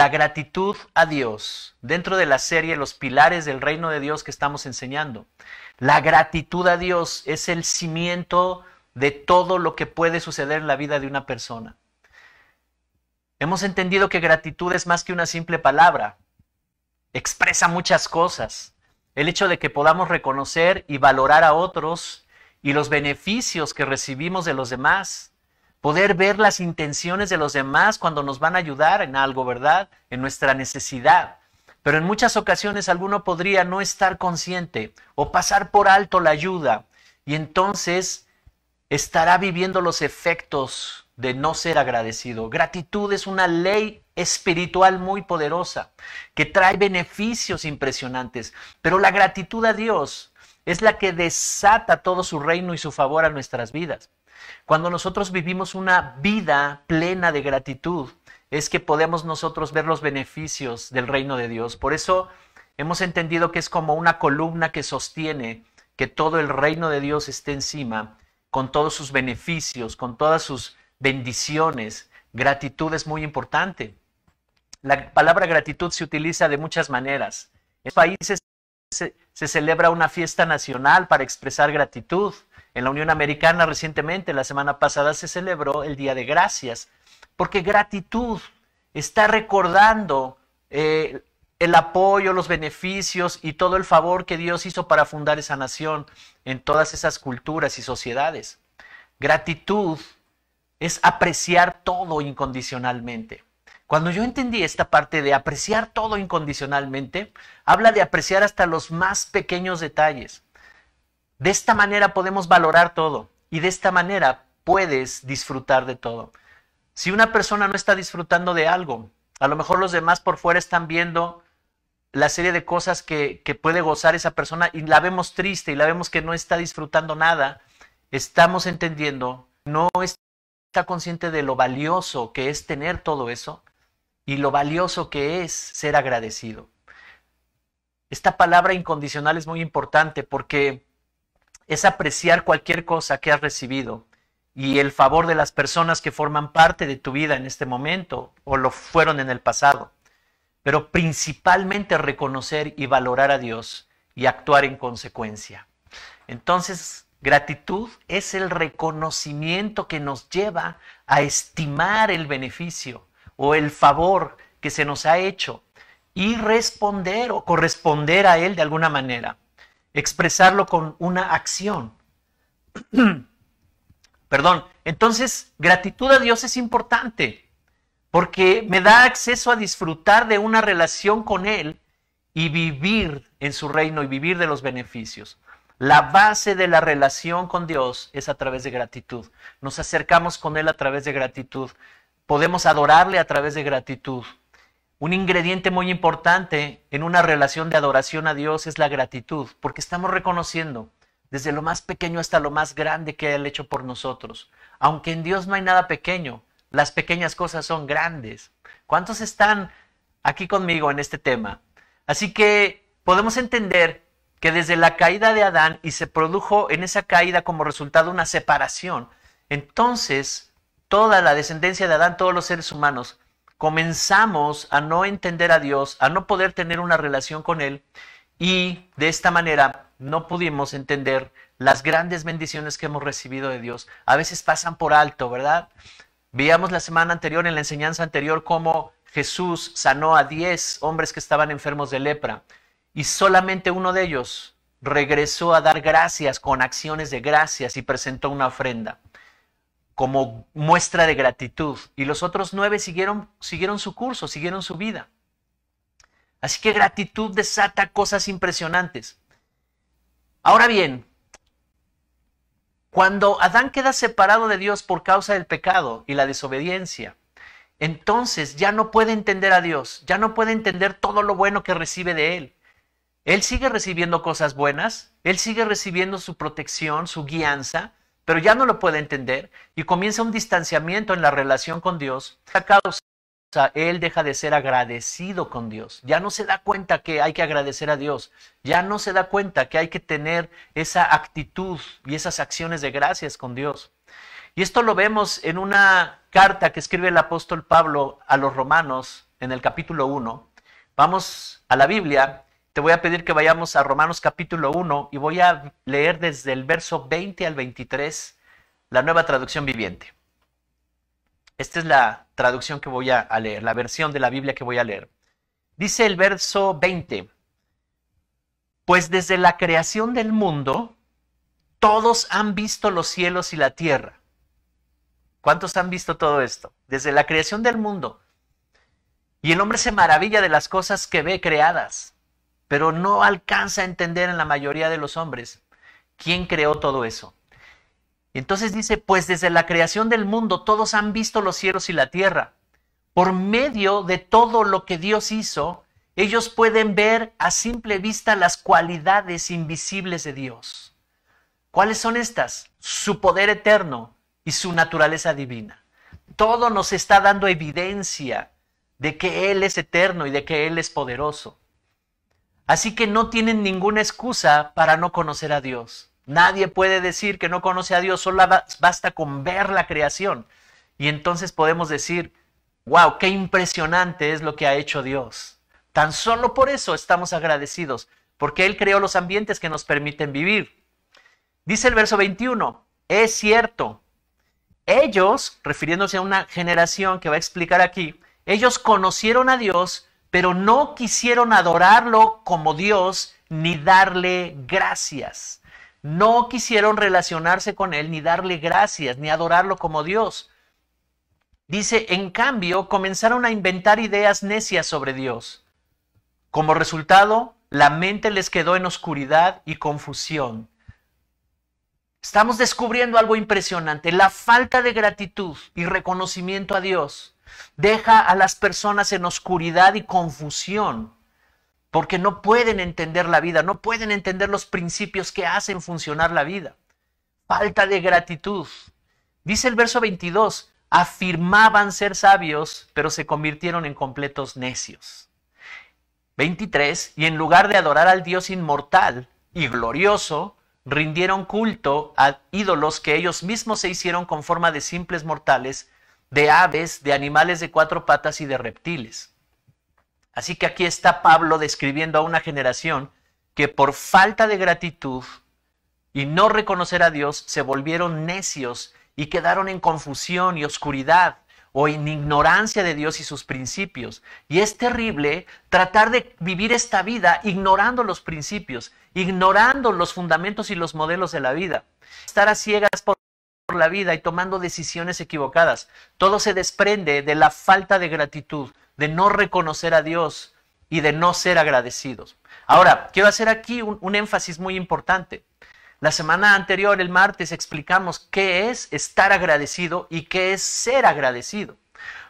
la gratitud a Dios dentro de la serie Los pilares del reino de Dios que estamos enseñando. La gratitud a Dios es el cimiento de todo lo que puede suceder en la vida de una persona. Hemos entendido que gratitud es más que una simple palabra. Expresa muchas cosas. El hecho de que podamos reconocer y valorar a otros y los beneficios que recibimos de los demás poder ver las intenciones de los demás cuando nos van a ayudar en algo, ¿verdad? En nuestra necesidad. Pero en muchas ocasiones alguno podría no estar consciente o pasar por alto la ayuda y entonces estará viviendo los efectos de no ser agradecido. Gratitud es una ley espiritual muy poderosa que trae beneficios impresionantes, pero la gratitud a Dios es la que desata todo su reino y su favor a nuestras vidas. Cuando nosotros vivimos una vida plena de gratitud, es que podemos nosotros ver los beneficios del reino de Dios. Por eso hemos entendido que es como una columna que sostiene que todo el reino de Dios esté encima, con todos sus beneficios, con todas sus bendiciones. Gratitud es muy importante. La palabra gratitud se utiliza de muchas maneras. En países se, se celebra una fiesta nacional para expresar gratitud. En la Unión Americana recientemente, la semana pasada, se celebró el Día de Gracias, porque gratitud está recordando eh, el apoyo, los beneficios y todo el favor que Dios hizo para fundar esa nación en todas esas culturas y sociedades. Gratitud es apreciar todo incondicionalmente. Cuando yo entendí esta parte de apreciar todo incondicionalmente, habla de apreciar hasta los más pequeños detalles. De esta manera podemos valorar todo y de esta manera puedes disfrutar de todo. Si una persona no está disfrutando de algo, a lo mejor los demás por fuera están viendo la serie de cosas que, puede gozar esa persona y la vemos triste y la vemos que no está disfrutando nada, estamos entendiendo, no está consciente de lo valioso que es tener todo eso y lo valioso que es ser agradecido. Esta palabra incondicional es muy importante porque es apreciar cualquier cosa que has recibido y el favor de las personas que forman parte de tu vida en este momento o lo fueron en el pasado, pero principalmente reconocer y valorar a Dios y actuar en consecuencia. Entonces, gratitud es el reconocimiento que nos lleva a estimar el beneficio o el favor que se nos ha hecho y responder o corresponder a él de alguna manera expresarlo con una acción. Perdón, entonces gratitud a Dios es importante porque me da acceso a disfrutar de una relación con Él y vivir en su reino y vivir de los beneficios. La base de la relación con Dios es a través de gratitud. Nos acercamos con Él a través de gratitud. Podemos adorarle a través de gratitud. Un ingrediente muy importante en una relación de adoración a Dios es la gratitud, porque estamos reconociendo desde lo más pequeño hasta lo más grande que Él hecho por nosotros. Aunque en Dios no hay nada pequeño, las pequeñas cosas son grandes. ¿Cuántos están aquí conmigo en este tema? Así que podemos entender que desde la caída de Adán y se produjo en esa caída como resultado una separación, entonces toda la descendencia de Adán, todos los seres humanos, comenzamos a no entender a Dios, a no poder tener una relación con Él y de esta manera no pudimos entender las grandes bendiciones que hemos recibido de Dios. A veces pasan por alto, ¿verdad? Veíamos la semana anterior, en la enseñanza anterior, cómo Jesús sanó a 10 hombres que estaban enfermos de lepra y solamente uno de ellos regresó a dar gracias con acciones de gracias y presentó una ofrenda como muestra de gratitud. Y los otros nueve siguieron, siguieron su curso, siguieron su vida. Así que gratitud desata cosas impresionantes. Ahora bien, cuando Adán queda separado de Dios por causa del pecado y la desobediencia, entonces ya no puede entender a Dios, ya no puede entender todo lo bueno que recibe de Él. Él sigue recibiendo cosas buenas, Él sigue recibiendo su protección, su guianza, pero ya no lo puede entender y comienza un distanciamiento en la relación con Dios. Esta causa, él deja de ser agradecido con Dios. Ya no se da cuenta que hay que agradecer a Dios. Ya no se da cuenta que hay que tener esa actitud y esas acciones de gracias con Dios. Y esto lo vemos en una carta que escribe el apóstol Pablo a los romanos en el capítulo 1. Vamos a la Biblia te voy a pedir que vayamos a Romanos capítulo 1 y voy a leer desde el verso 20 al 23 la nueva traducción viviente. Esta es la traducción que voy a leer, la versión de la Biblia que voy a leer. Dice el verso 20, pues desde la creación del mundo, todos han visto los cielos y la tierra. ¿Cuántos han visto todo esto? Desde la creación del mundo. Y el hombre se maravilla de las cosas que ve creadas pero no alcanza a entender en la mayoría de los hombres quién creó todo eso. Entonces dice, pues desde la creación del mundo todos han visto los cielos y la tierra. Por medio de todo lo que Dios hizo, ellos pueden ver a simple vista las cualidades invisibles de Dios. ¿Cuáles son estas? Su poder eterno y su naturaleza divina. Todo nos está dando evidencia de que Él es eterno y de que Él es poderoso. Así que no tienen ninguna excusa para no conocer a Dios. Nadie puede decir que no conoce a Dios, solo basta con ver la creación. Y entonces podemos decir, wow, qué impresionante es lo que ha hecho Dios. Tan solo por eso estamos agradecidos, porque Él creó los ambientes que nos permiten vivir. Dice el verso 21, es cierto, ellos, refiriéndose a una generación que va a explicar aquí, ellos conocieron a Dios pero no quisieron adorarlo como Dios ni darle gracias. No quisieron relacionarse con Él ni darle gracias, ni adorarlo como Dios. Dice, en cambio, comenzaron a inventar ideas necias sobre Dios. Como resultado, la mente les quedó en oscuridad y confusión. Estamos descubriendo algo impresionante, la falta de gratitud y reconocimiento a Dios Deja a las personas en oscuridad y confusión porque no pueden entender la vida, no pueden entender los principios que hacen funcionar la vida. Falta de gratitud. Dice el verso 22, afirmaban ser sabios, pero se convirtieron en completos necios. 23, y en lugar de adorar al Dios inmortal y glorioso, rindieron culto a ídolos que ellos mismos se hicieron con forma de simples mortales de aves, de animales de cuatro patas y de reptiles. Así que aquí está Pablo describiendo a una generación que por falta de gratitud y no reconocer a Dios se volvieron necios y quedaron en confusión y oscuridad o en ignorancia de Dios y sus principios. Y es terrible tratar de vivir esta vida ignorando los principios, ignorando los fundamentos y los modelos de la vida. Estar a ciegas por la vida y tomando decisiones equivocadas. Todo se desprende de la falta de gratitud, de no reconocer a Dios y de no ser agradecidos. Ahora, quiero hacer aquí un, un énfasis muy importante. La semana anterior, el martes, explicamos qué es estar agradecido y qué es ser agradecido.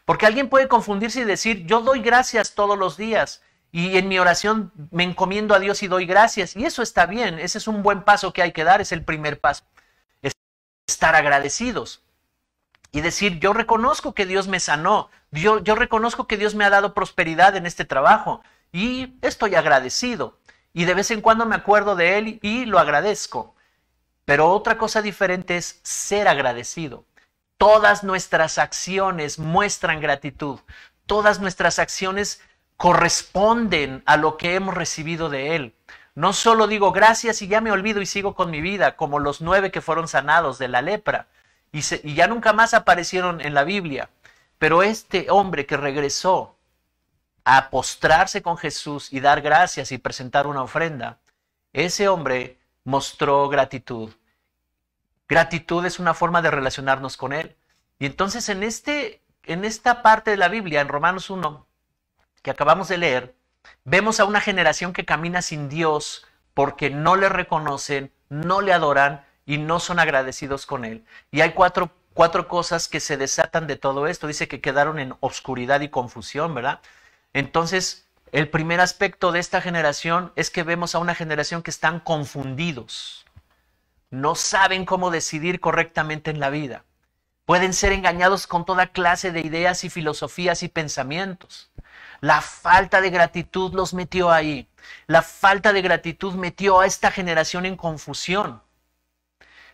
Porque alguien puede confundirse y decir, yo doy gracias todos los días y en mi oración me encomiendo a Dios y doy gracias. Y eso está bien, ese es un buen paso que hay que dar, es el primer paso estar agradecidos y decir, yo reconozco que Dios me sanó, yo, yo reconozco que Dios me ha dado prosperidad en este trabajo y estoy agradecido. Y de vez en cuando me acuerdo de Él y lo agradezco. Pero otra cosa diferente es ser agradecido. Todas nuestras acciones muestran gratitud. Todas nuestras acciones corresponden a lo que hemos recibido de Él. No solo digo gracias y ya me olvido y sigo con mi vida, como los nueve que fueron sanados de la lepra y, ya nunca más aparecieron en la Biblia. Pero este hombre que regresó a postrarse con Jesús y dar gracias y presentar una ofrenda, ese hombre mostró gratitud. Gratitud es una forma de relacionarnos con Él. Y entonces en, este, en esta parte de la Biblia, en Romanos 1, que acabamos de leer, Vemos a una generación que camina sin Dios porque no le reconocen, no le adoran y no son agradecidos con Él. Y hay cuatro, cuatro cosas que se desatan de todo esto. Dice que quedaron en oscuridad y confusión, ¿verdad? Entonces, el primer aspecto de esta generación es que vemos a una generación que están confundidos. No saben cómo decidir correctamente en la vida. Pueden ser engañados con toda clase de ideas y filosofías y pensamientos. La falta de gratitud los metió ahí. La falta de gratitud metió a esta generación en confusión.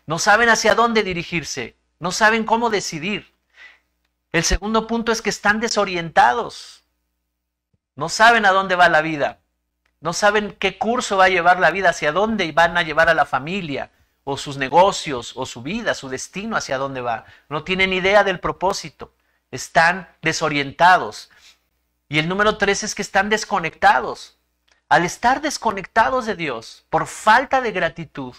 No saben hacia dónde dirigirse, no saben cómo decidir. El segundo punto es que están desorientados. No saben a dónde va la vida. No saben qué curso va a llevar la vida, hacia dónde van a llevar a la familia, o sus negocios, o su vida, su destino, hacia dónde va. No tienen idea del propósito. Están desorientados. Y el número tres es que están desconectados. Al estar desconectados de Dios por falta de gratitud,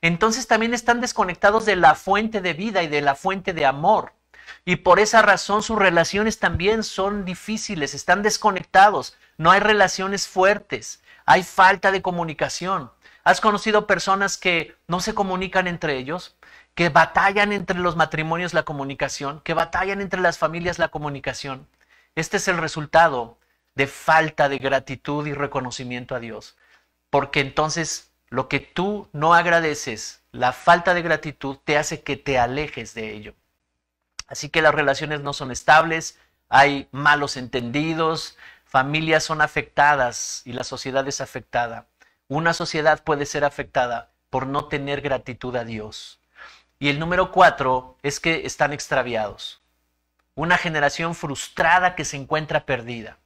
entonces también están desconectados de la fuente de vida y de la fuente de amor. Y por esa razón sus relaciones también son difíciles, están desconectados, no hay relaciones fuertes, hay falta de comunicación. ¿Has conocido personas que no se comunican entre ellos? que batallan entre los matrimonios la comunicación, que batallan entre las familias la comunicación. Este es el resultado de falta de gratitud y reconocimiento a Dios. Porque entonces lo que tú no agradeces, la falta de gratitud te hace que te alejes de ello. Así que las relaciones no son estables, hay malos entendidos, familias son afectadas y la sociedad es afectada. Una sociedad puede ser afectada por no tener gratitud a Dios. Y el número cuatro es que están extraviados una generación frustrada que se encuentra perdida.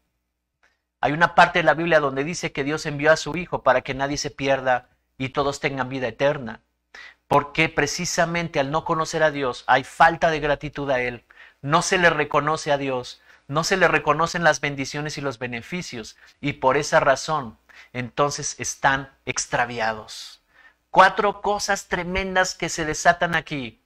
Hay una parte de la Biblia donde dice que Dios envió a su Hijo para que nadie se pierda y todos tengan vida eterna. Porque precisamente al no conocer a Dios hay falta de gratitud a Él. No se le reconoce a Dios, no se le reconocen las bendiciones y los beneficios. Y por esa razón, entonces están extraviados. Cuatro cosas tremendas que se desatan aquí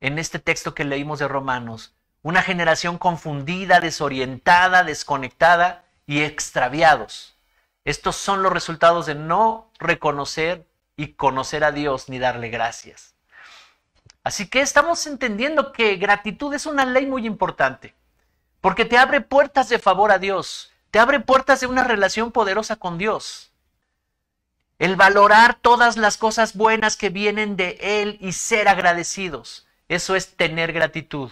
en este texto que leímos de Romanos una generación confundida, desorientada, desconectada y extraviados. Estos son los resultados de no reconocer y conocer a Dios ni darle gracias. Así que estamos entendiendo que gratitud es una ley muy importante, porque te abre puertas de favor a Dios, te abre puertas de una relación poderosa con Dios. El valorar todas las cosas buenas que vienen de Él y ser agradecidos, eso es tener gratitud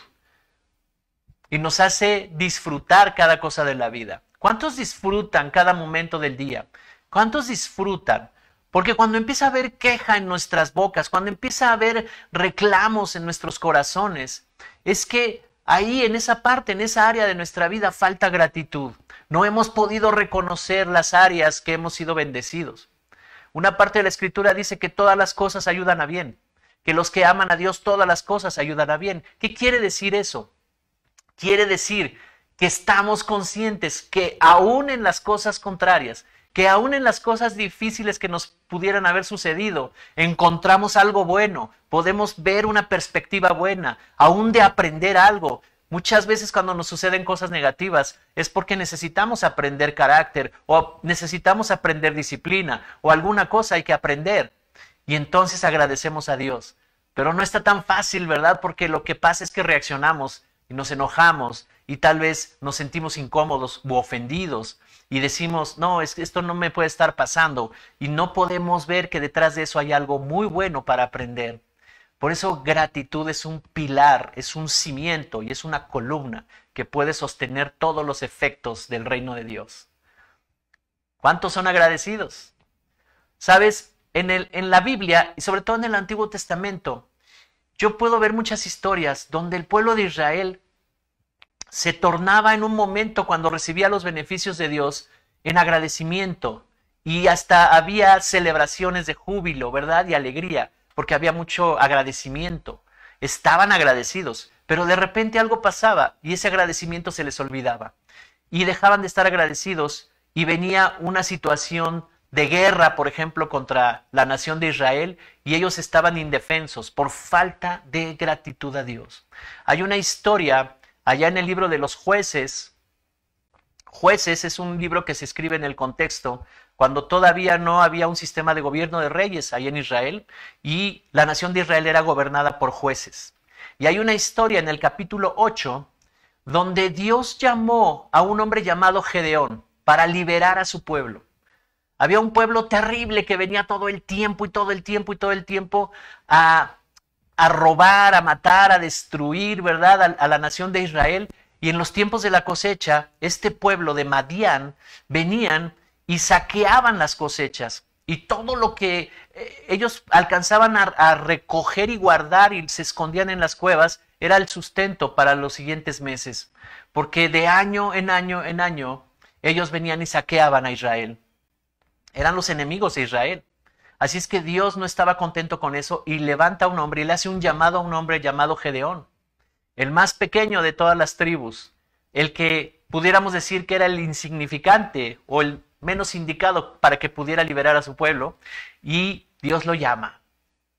y nos hace disfrutar cada cosa de la vida. ¿Cuántos disfrutan cada momento del día? ¿Cuántos disfrutan? Porque cuando empieza a haber queja en nuestras bocas, cuando empieza a haber reclamos en nuestros corazones, es que ahí en esa parte, en esa área de nuestra vida falta gratitud. No hemos podido reconocer las áreas que hemos sido bendecidos. Una parte de la escritura dice que todas las cosas ayudan a bien, que los que aman a Dios todas las cosas ayudan a bien. ¿Qué quiere decir eso? Quiere decir que estamos conscientes que aún en las cosas contrarias, que aún en las cosas difíciles que nos pudieran haber sucedido, encontramos algo bueno, podemos ver una perspectiva buena, aún de aprender algo. Muchas veces cuando nos suceden cosas negativas es porque necesitamos aprender carácter o necesitamos aprender disciplina o alguna cosa hay que aprender. Y entonces agradecemos a Dios. Pero no está tan fácil, ¿verdad? Porque lo que pasa es que reaccionamos y nos enojamos y tal vez nos sentimos incómodos u ofendidos y decimos, no, es que esto no me puede estar pasando y no podemos ver que detrás de eso hay algo muy bueno para aprender. Por eso gratitud es un pilar, es un cimiento y es una columna que puede sostener todos los efectos del reino de Dios. ¿Cuántos son agradecidos? Sabes, en, el, en la Biblia y sobre todo en el Antiguo Testamento, yo puedo ver muchas historias donde el pueblo de Israel se tornaba en un momento cuando recibía los beneficios de Dios en agradecimiento y hasta había celebraciones de júbilo, ¿verdad? Y alegría, porque había mucho agradecimiento. Estaban agradecidos, pero de repente algo pasaba y ese agradecimiento se les olvidaba y dejaban de estar agradecidos y venía una situación de guerra, por ejemplo, contra la nación de Israel, y ellos estaban indefensos por falta de gratitud a Dios. Hay una historia allá en el libro de los jueces. Jueces es un libro que se escribe en el contexto cuando todavía no había un sistema de gobierno de reyes ahí en Israel y la nación de Israel era gobernada por jueces. Y hay una historia en el capítulo 8 donde Dios llamó a un hombre llamado Gedeón para liberar a su pueblo. Había un pueblo terrible que venía todo el tiempo y todo el tiempo y todo el tiempo a, robar, a matar, a destruir, ¿verdad? A, la nación de Israel. Y en los tiempos de la cosecha, este pueblo de Madián venían y saqueaban las cosechas. Y todo lo que eh, ellos alcanzaban a recoger y guardar y se escondían en las cuevas era el sustento para los siguientes meses. Porque de año en año en año ellos venían y saqueaban a Israel. Eran los enemigos de Israel. Así es que Dios no estaba contento con eso y levanta a un hombre y le hace un llamado a un hombre llamado Gedeón, el más pequeño de todas las tribus, el que pudiéramos decir que era el insignificante o el menos indicado para que pudiera liberar a su pueblo. Y Dios lo llama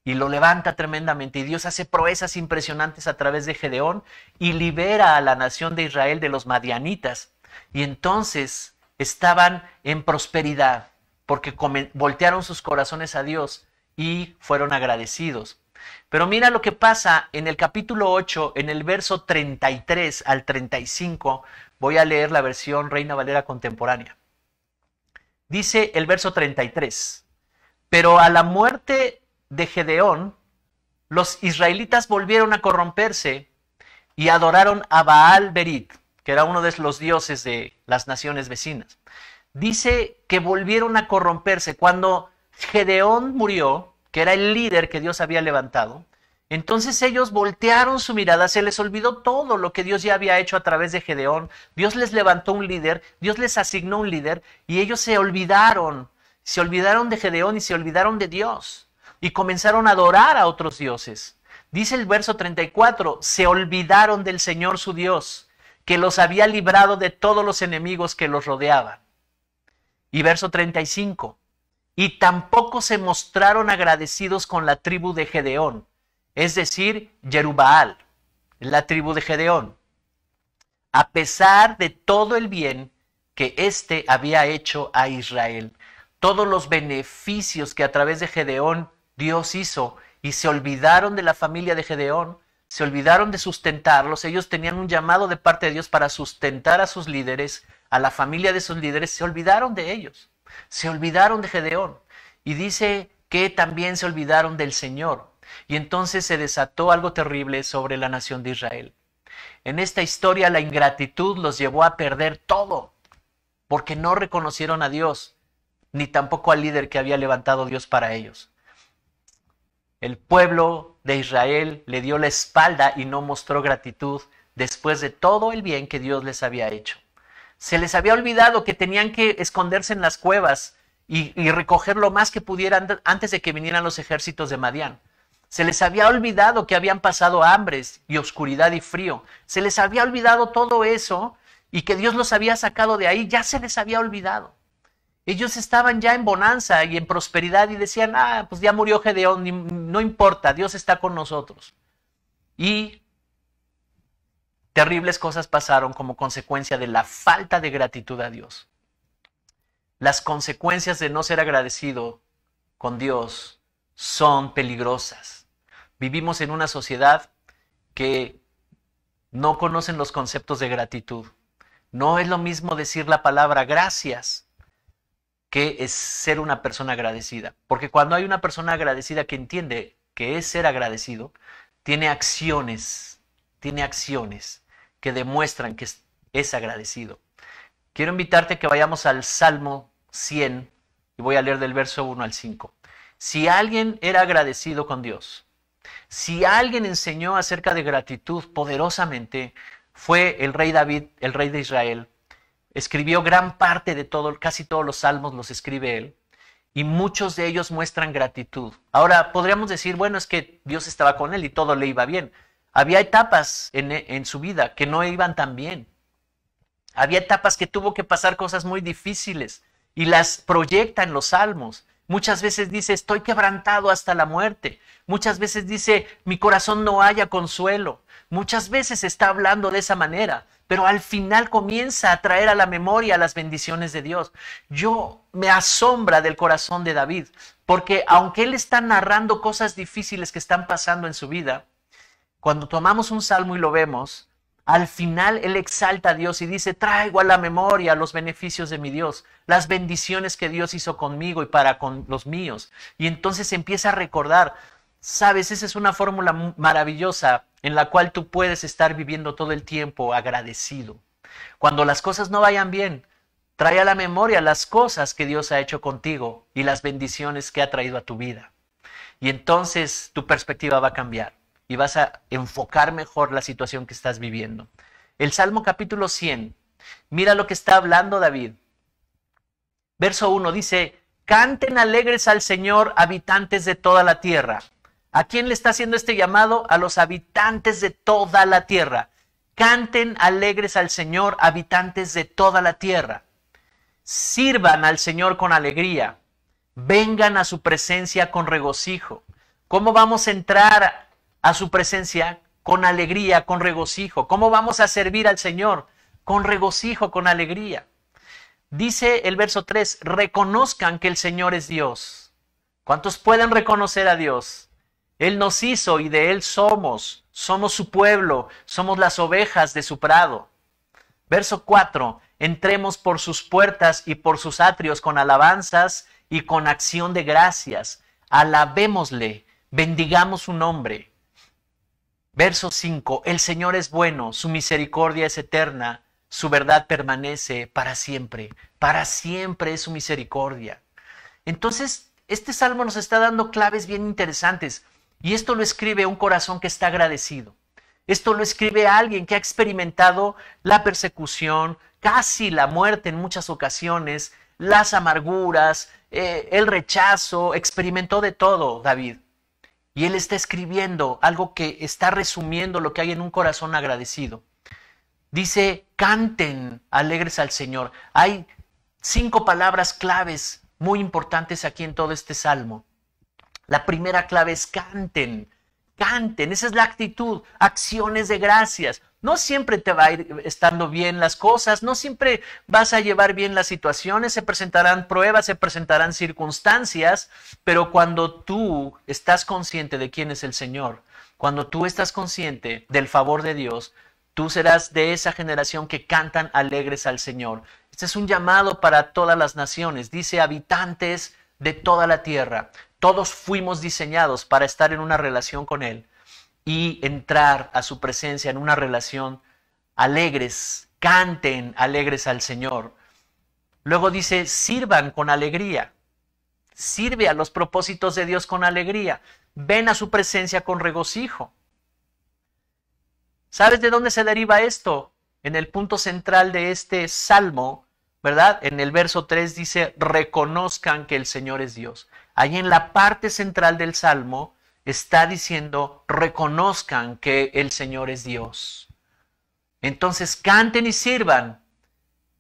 y lo levanta tremendamente. Y Dios hace proezas impresionantes a través de Gedeón y libera a la nación de Israel de los madianitas. Y entonces estaban en prosperidad porque voltearon sus corazones a Dios y fueron agradecidos. Pero mira lo que pasa en el capítulo 8, en el verso 33 al 35, voy a leer la versión Reina Valera contemporánea. Dice el verso 33, pero a la muerte de Gedeón, los israelitas volvieron a corromperse y adoraron a Baal Berit, que era uno de los dioses de las naciones vecinas dice que volvieron a corromperse. Cuando Gedeón murió, que era el líder que Dios había levantado, entonces ellos voltearon su mirada, se les olvidó todo lo que Dios ya había hecho a través de Gedeón. Dios les levantó un líder, Dios les asignó un líder y ellos se olvidaron, se olvidaron de Gedeón y se olvidaron de Dios y comenzaron a adorar a otros dioses. Dice el verso 34, se olvidaron del Señor su Dios, que los había librado de todos los enemigos que los rodeaban. Y verso 35. Y tampoco se mostraron agradecidos con la tribu de Gedeón, es decir, Jerubaal, la tribu de Gedeón, a pesar de todo el bien que éste había hecho a Israel, todos los beneficios que a través de Gedeón Dios hizo, y se olvidaron de la familia de Gedeón, se olvidaron de sustentarlos, ellos tenían un llamado de parte de Dios para sustentar a sus líderes, a la familia de sus líderes, se olvidaron de ellos, se olvidaron de Gedeón. Y dice que también se olvidaron del Señor. Y entonces se desató algo terrible sobre la nación de Israel. En esta historia la ingratitud los llevó a perder todo, porque no reconocieron a Dios, ni tampoco al líder que había levantado Dios para ellos. El pueblo de Israel le dio la espalda y no mostró gratitud después de todo el bien que Dios les había hecho. Se les había olvidado que tenían que esconderse en las cuevas y, recoger lo más que pudieran antes de que vinieran los ejércitos de Madián. Se les había olvidado que habían pasado hambres y oscuridad y frío. Se les había olvidado todo eso y que Dios los había sacado de ahí. Ya se les había olvidado. Ellos estaban ya en bonanza y en prosperidad y decían, ah, pues ya murió Gedeón, no importa, Dios está con nosotros. Y Terribles cosas pasaron como consecuencia de la falta de gratitud a Dios. Las consecuencias de no ser agradecido con Dios son peligrosas. Vivimos en una sociedad que no conocen los conceptos de gratitud. No es lo mismo decir la palabra gracias que es ser una persona agradecida. Porque cuando hay una persona agradecida que entiende que es ser agradecido, tiene acciones, tiene acciones que demuestran que es, agradecido. Quiero invitarte a que vayamos al Salmo 100 y voy a leer del verso 1 al 5. Si alguien era agradecido con Dios, si alguien enseñó acerca de gratitud poderosamente, fue el rey David, el rey de Israel. Escribió gran parte de todo, casi todos los salmos los escribe él, y muchos de ellos muestran gratitud. Ahora podríamos decir, bueno, es que Dios estaba con él y todo le iba bien. Había etapas en, su vida que no iban tan bien. Había etapas que tuvo que pasar cosas muy difíciles y las proyecta en los salmos. Muchas veces dice, estoy quebrantado hasta la muerte. Muchas veces dice, mi corazón no haya consuelo. Muchas veces está hablando de esa manera, pero al final comienza a traer a la memoria las bendiciones de Dios. Yo me asombra del corazón de David, porque aunque él está narrando cosas difíciles que están pasando en su vida, cuando tomamos un salmo y lo vemos, al final Él exalta a Dios y dice, traigo a la memoria los beneficios de mi Dios, las bendiciones que Dios hizo conmigo y para con los míos. Y entonces empieza a recordar, sabes, esa es una fórmula maravillosa en la cual tú puedes estar viviendo todo el tiempo agradecido. Cuando las cosas no vayan bien, trae a la memoria las cosas que Dios ha hecho contigo y las bendiciones que ha traído a tu vida. Y entonces tu perspectiva va a cambiar y vas a enfocar mejor la situación que estás viviendo. El Salmo capítulo 100. Mira lo que está hablando David. Verso 1 dice, canten alegres al Señor, habitantes de toda la tierra. ¿A quién le está haciendo este llamado? A los habitantes de toda la tierra. Canten alegres al Señor, habitantes de toda la tierra. Sirvan al Señor con alegría. Vengan a su presencia con regocijo. ¿Cómo vamos a entrar a su presencia con alegría, con regocijo. ¿Cómo vamos a servir al Señor? Con regocijo, con alegría. Dice el verso 3, reconozcan que el Señor es Dios. ¿Cuántos pueden reconocer a Dios? Él nos hizo y de Él somos. Somos su pueblo, somos las ovejas de su prado. Verso 4, entremos por sus puertas y por sus atrios con alabanzas y con acción de gracias. Alabémosle, bendigamos su nombre. Verso 5. El Señor es bueno, su misericordia es eterna, su verdad permanece para siempre. Para siempre es su misericordia. Entonces, este salmo nos está dando claves bien interesantes. Y esto lo escribe un corazón que está agradecido. Esto lo escribe alguien que ha experimentado la persecución, casi la muerte en muchas ocasiones, las amarguras, eh, el rechazo, experimentó de todo, David. Y él está escribiendo algo que está resumiendo lo que hay en un corazón agradecido. Dice, canten alegres al Señor. Hay cinco palabras claves muy importantes aquí en todo este salmo. La primera clave es canten, canten, esa es la actitud, acciones de gracias. No siempre te va a ir estando bien las cosas, no siempre vas a llevar bien las situaciones, se presentarán pruebas, se presentarán circunstancias, pero cuando tú estás consciente de quién es el Señor, cuando tú estás consciente del favor de Dios, tú serás de esa generación que cantan alegres al Señor. Este es un llamado para todas las naciones, dice habitantes de toda la tierra. Todos fuimos diseñados para estar en una relación con Él y entrar a su presencia en una relación alegres, canten alegres al Señor. Luego dice, sirvan con alegría, sirve a los propósitos de Dios con alegría, ven a su presencia con regocijo. ¿Sabes de dónde se deriva esto? En el punto central de este salmo, ¿verdad? En el verso 3 dice, reconozcan que el Señor es Dios. Ahí en la parte central del salmo, está diciendo, reconozcan que el Señor es Dios. Entonces canten y sirvan,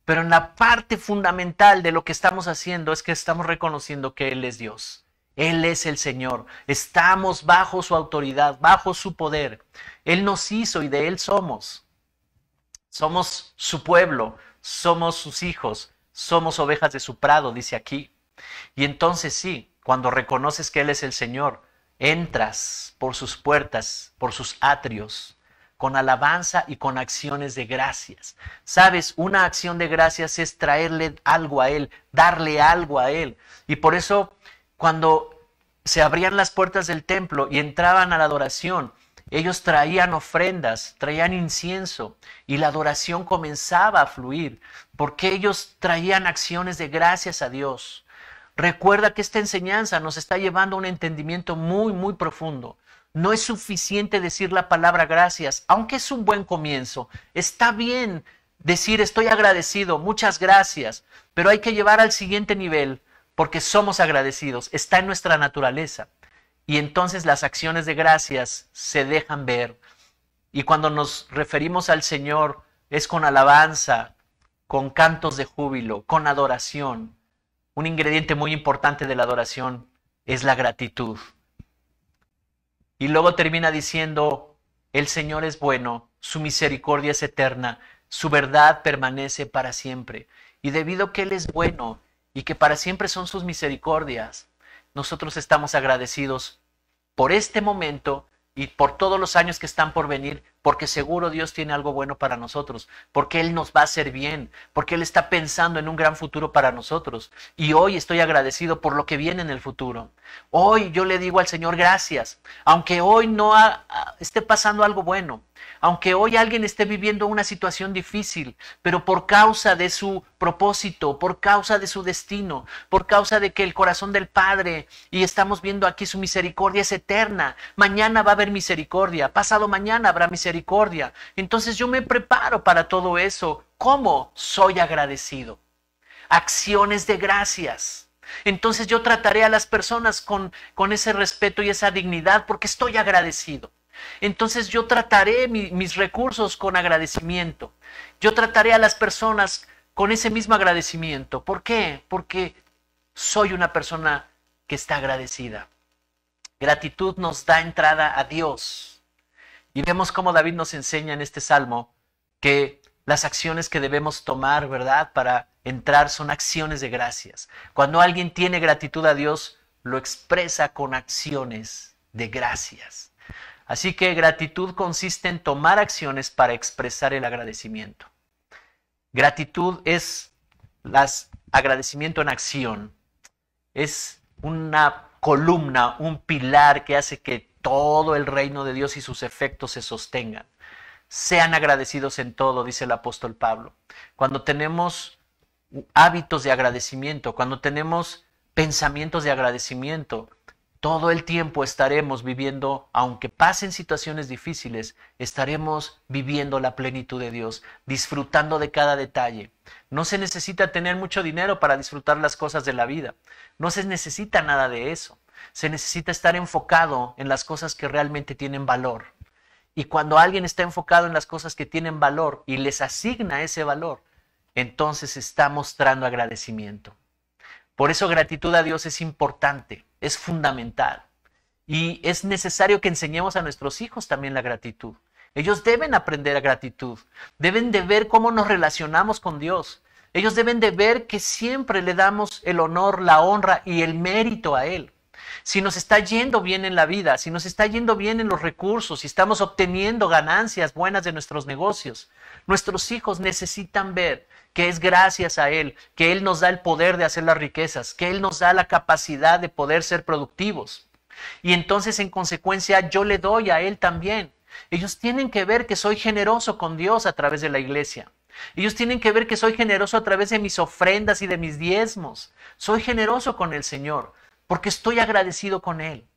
pero en la parte fundamental de lo que estamos haciendo es que estamos reconociendo que Él es Dios. Él es el Señor. Estamos bajo su autoridad, bajo su poder. Él nos hizo y de Él somos. Somos su pueblo, somos sus hijos, somos ovejas de su prado, dice aquí. Y entonces sí, cuando reconoces que Él es el Señor, Entras por sus puertas, por sus atrios, con alabanza y con acciones de gracias. Sabes, una acción de gracias es traerle algo a Él, darle algo a Él. Y por eso cuando se abrían las puertas del templo y entraban a la adoración, ellos traían ofrendas, traían incienso y la adoración comenzaba a fluir porque ellos traían acciones de gracias a Dios. Recuerda que esta enseñanza nos está llevando a un entendimiento muy, muy profundo. No es suficiente decir la palabra gracias, aunque es un buen comienzo. Está bien decir estoy agradecido, muchas gracias, pero hay que llevar al siguiente nivel porque somos agradecidos, está en nuestra naturaleza. Y entonces las acciones de gracias se dejan ver. Y cuando nos referimos al Señor es con alabanza, con cantos de júbilo, con adoración un ingrediente muy importante de la adoración es la gratitud. Y luego termina diciendo, el Señor es bueno, su misericordia es eterna, su verdad permanece para siempre. Y debido a que Él es bueno y que para siempre son sus misericordias, nosotros estamos agradecidos por este momento y por todos los años que están por venir, porque seguro Dios tiene algo bueno para nosotros, porque Él nos va a hacer bien, porque Él está pensando en un gran futuro para nosotros. Y hoy estoy agradecido por lo que viene en el futuro. Hoy yo le digo al Señor gracias, aunque hoy no ha, esté pasando algo bueno, aunque hoy alguien esté viviendo una situación difícil, pero por causa de su propósito, por causa de su destino, por causa de que el corazón del Padre, y estamos viendo aquí su misericordia es eterna, mañana va a haber misericordia, pasado mañana habrá misericordia. Entonces yo me preparo para todo eso. ¿Cómo? Soy agradecido. Acciones de gracias. Entonces yo trataré a las personas con, con ese respeto y esa dignidad porque estoy agradecido. Entonces yo trataré mis recursos con agradecimiento. Yo trataré a las personas con ese mismo agradecimiento. ¿Por qué? Porque soy una persona que está agradecida. Gratitud nos da entrada a Dios. Y vemos cómo David nos enseña en este salmo que las acciones que debemos tomar, ¿verdad? Para entrar son acciones de gracias. Cuando alguien tiene gratitud a Dios, lo expresa con acciones de gracias. Así que gratitud consiste en tomar acciones para expresar el agradecimiento. Gratitud es las, agradecimiento en acción. Es una columna, un pilar que hace que todo el reino de Dios y sus efectos se sostengan. Sean agradecidos en todo, dice el apóstol Pablo. Cuando tenemos hábitos de agradecimiento, cuando tenemos pensamientos de agradecimiento, todo el tiempo estaremos viviendo, aunque pasen situaciones difíciles, estaremos viviendo la plenitud de Dios, disfrutando de cada detalle. No se necesita tener mucho dinero para disfrutar las cosas de la vida. No se necesita nada de eso. Se necesita estar enfocado en las cosas que realmente tienen valor. Y cuando alguien está enfocado en las cosas que tienen valor y les asigna ese valor, entonces está mostrando agradecimiento. Por eso gratitud a Dios es importante es fundamental. Y es necesario que enseñemos a nuestros hijos también la gratitud. Ellos deben aprender a gratitud, deben de ver cómo nos relacionamos con Dios. Ellos deben de ver que siempre le damos el honor, la honra y el mérito a Él. Si nos está yendo bien en la vida, si nos está yendo bien en los recursos, si estamos obteniendo ganancias buenas de nuestros negocios, nuestros hijos necesitan ver que es gracias a Él, que Él nos da el poder de hacer las riquezas, que Él nos da la capacidad de poder ser productivos. Y entonces en consecuencia yo le doy a Él también. Ellos tienen que ver que soy generoso con Dios a través de la iglesia. Ellos tienen que ver que soy generoso a través de mis ofrendas y de mis diezmos. Soy generoso con el Señor porque estoy agradecido con Él.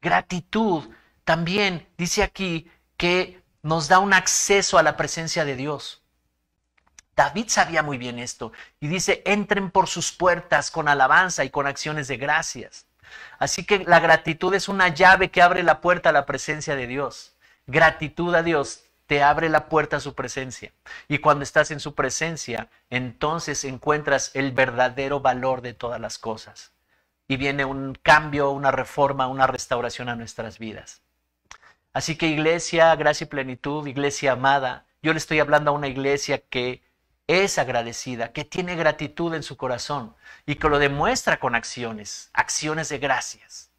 Gratitud también dice aquí que nos da un acceso a la presencia de Dios. David sabía muy bien esto y dice, entren por sus puertas con alabanza y con acciones de gracias. Así que la gratitud es una llave que abre la puerta a la presencia de Dios. Gratitud a Dios te abre la puerta a su presencia. Y cuando estás en su presencia, entonces encuentras el verdadero valor de todas las cosas. Y viene un cambio, una reforma, una restauración a nuestras vidas. Así que iglesia, gracia y plenitud, iglesia amada, yo le estoy hablando a una iglesia que es agradecida, que tiene gratitud en su corazón y que lo demuestra con acciones, acciones de gracias.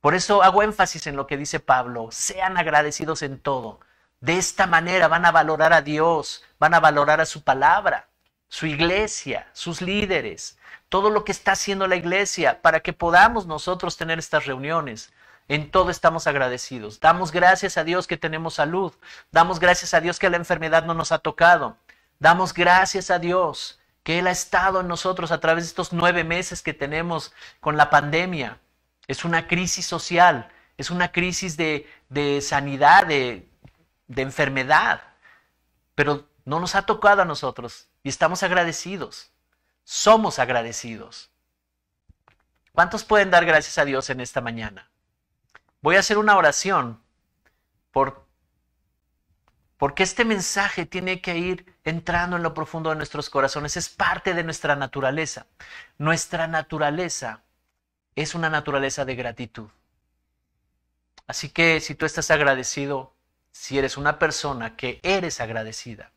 Por eso hago énfasis en lo que dice Pablo, sean agradecidos en todo. De esta manera van a valorar a Dios, van a valorar a su palabra, su iglesia, sus líderes, todo lo que está haciendo la iglesia para que podamos nosotros tener estas reuniones. En todo estamos agradecidos. Damos gracias a Dios que tenemos salud. Damos gracias a Dios que la enfermedad no nos ha tocado. Damos gracias a Dios que Él ha estado en nosotros a través de estos nueve meses que tenemos con la pandemia. Es una crisis social, es una crisis de, sanidad, de, de enfermedad, pero no nos ha tocado a nosotros y estamos agradecidos. Somos agradecidos. ¿Cuántos pueden dar gracias a Dios en esta mañana? Voy a hacer una oración por porque este mensaje tiene que ir entrando en lo profundo de nuestros corazones. Es parte de nuestra naturaleza. Nuestra naturaleza es una naturaleza de gratitud. Así que si tú estás agradecido, si eres una persona que eres agradecida,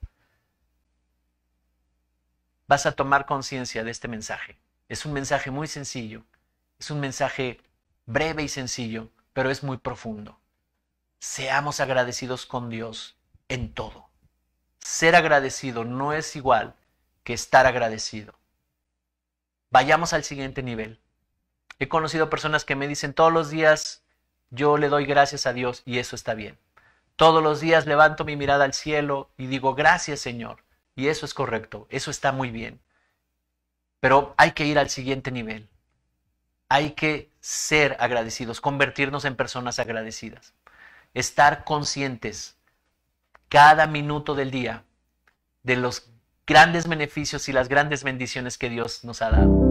vas a tomar conciencia de este mensaje. Es un mensaje muy sencillo, es un mensaje breve y sencillo, pero es muy profundo. Seamos agradecidos con Dios en todo. Ser agradecido no es igual que estar agradecido. Vayamos al siguiente nivel. He conocido personas que me dicen todos los días, yo le doy gracias a Dios y eso está bien. Todos los días levanto mi mirada al cielo y digo, gracias Señor. Y eso es correcto, eso está muy bien. Pero hay que ir al siguiente nivel. Hay que ser agradecidos, convertirnos en personas agradecidas, estar conscientes cada minuto del día de los grandes beneficios y las grandes bendiciones que Dios nos ha dado.